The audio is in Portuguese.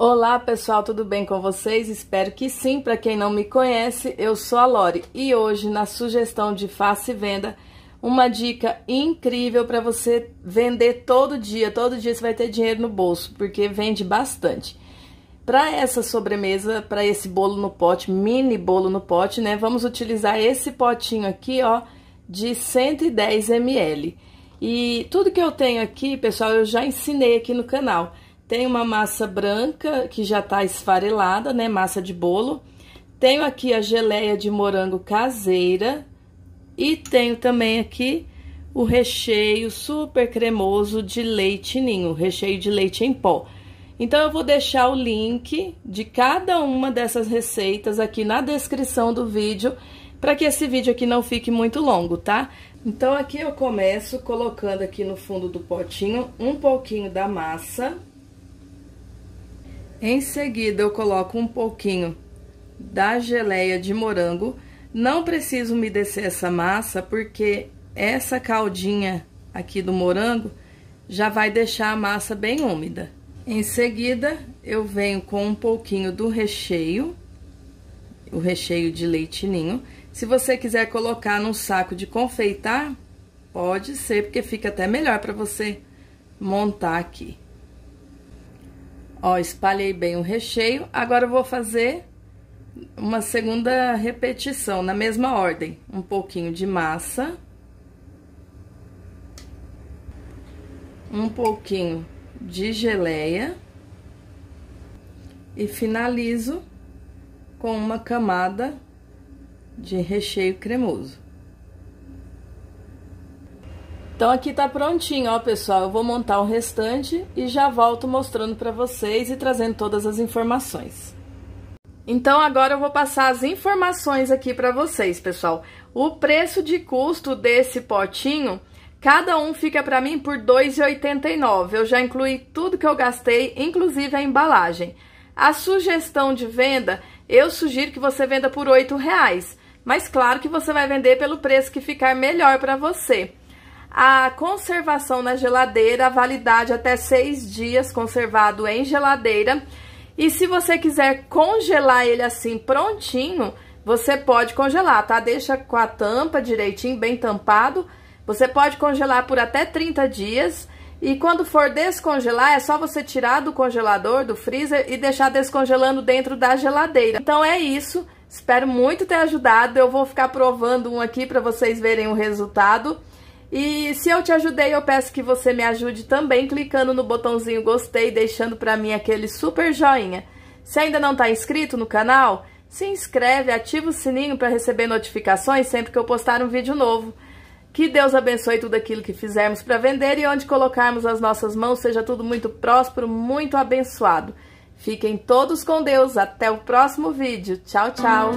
Olá pessoal, tudo bem com vocês? Espero que sim. Para quem não me conhece, eu sou a Lore e hoje na sugestão de Face Venda, uma dica incrível para você vender todo dia. Todo dia você vai ter dinheiro no bolso, porque vende bastante. Para essa sobremesa, para esse bolo no pote, mini bolo no pote, né? Vamos utilizar esse potinho aqui, ó, de 110 ml. E tudo que eu tenho aqui, pessoal, eu já ensinei aqui no canal. Tem uma massa branca que já está esfarelada, né? Massa de bolo. Tenho aqui a geleia de morango caseira. E tenho também aqui o recheio super cremoso de leite ninho, recheio de leite em pó. Então eu vou deixar o link de cada uma dessas receitas aqui na descrição do vídeo, para que esse vídeo aqui não fique muito longo, tá? Então aqui eu começo colocando aqui no fundo do potinho um pouquinho da massa. Em seguida, eu coloco um pouquinho da geleia de morango. Não preciso umedecer essa massa, porque essa caldinha aqui do morango já vai deixar a massa bem úmida. Em seguida, eu venho com um pouquinho do recheio, o recheio de leite ninho. Se você quiser colocar num saco de confeitar, pode ser, porque fica até melhor para você montar aqui. Ó, espalhei bem o recheio. Agora eu vou fazer uma segunda repetição, na mesma ordem. Um pouquinho de massa. Um pouquinho de geleia. E finalizo com uma camada de recheio cremoso. Então aqui tá prontinho, ó pessoal, eu vou montar o restante e já volto mostrando para vocês e trazendo todas as informações. Então agora eu vou passar as informações aqui para vocês, pessoal. O preço de custo desse potinho, cada um fica para mim por R$ 2,89. Eu já incluí tudo que eu gastei, inclusive a embalagem. A sugestão de venda, eu sugiro que você venda por R$ 8,00, mas claro que você vai vender pelo preço que ficar melhor para você. A conservação na geladeira, a validade até seis dias conservado em geladeira. E se você quiser congelar ele assim prontinho, você pode congelar, tá? Deixa com a tampa direitinho, bem tampado. Você pode congelar por até 30 dias. E quando for descongelar, é só você tirar do congelador, do freezer e deixar descongelando dentro da geladeira. Então é isso. Espero muito ter ajudado. Eu vou ficar provando um aqui para vocês verem o resultado. E se eu te ajudei, eu peço que você me ajude também clicando no botãozinho gostei, deixando para mim aquele super joinha. Se ainda não está inscrito no canal, se inscreve, ativa o sininho para receber notificações sempre que eu postar um vídeo novo. Que Deus abençoe tudo aquilo que fizermos para vender e onde colocarmos as nossas mãos seja tudo muito próspero, muito abençoado. Fiquem todos com Deus, até o próximo vídeo. Tchau, tchau!